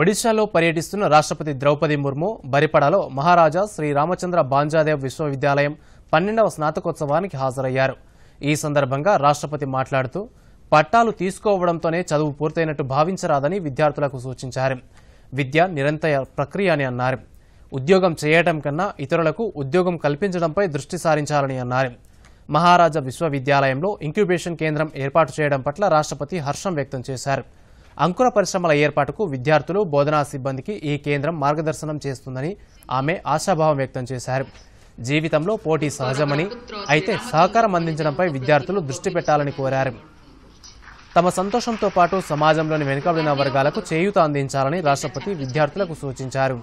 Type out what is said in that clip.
ఒడిశాలో పర్యటిస్తున్న రాష్ట్రపతి ద్రౌపది ముర్ము బరిపడాలో మహారాజా శ్రీ రామచంద్ర బాంజాదేవ్ విశ్వవిద్యాలయం పన్నెండవ స్నాతకోత్సవానికి హాజరయ్యారు ఈ సందర్భంగా రాష్ట్రపతి మాట్లాడుతూ పట్టాలు తీసుకోవడంతోనే చదువు పూర్తయినట్టు భావించరాదని విద్యార్థులకు సూచించారు విద్య నిరంతర ప్రక్రియ అని అన్నారు ఉద్యోగం చేయటం కన్నా ఇతరులకు ఉద్యోగం కల్పించడంపై దృష్టి సారించాలని అన్నారు మహారాజా విశ్వవిద్యాలయంలో ఇంక్యుబేషన్ కేంద్రం ఏర్పాటు చేయడం పట్ల రాష్ట్రపతి హర్షం వ్యక్తం చేశారు అంకుర పరిశ్రమల ఏర్పాటుకు విద్యార్థులు బోధనా సిబ్బందికి ఈ కేంద్రం మార్గదర్శనం చేస్తుందని ఆమె ఆశాభావం వ్యక్తం చేశారు జీవితంలో పోటీ సహజమని అయితే సహకారం అందించడంపై విద్యార్థులు దృష్టి పెట్టాలని కోరారు తమ సంతోషంతో పాటు సమాజంలోని వెనుకబడిన వర్గాలకు చేయూత అందించాలని రాష్ట్రపతి విద్యార్థులకు సూచించారు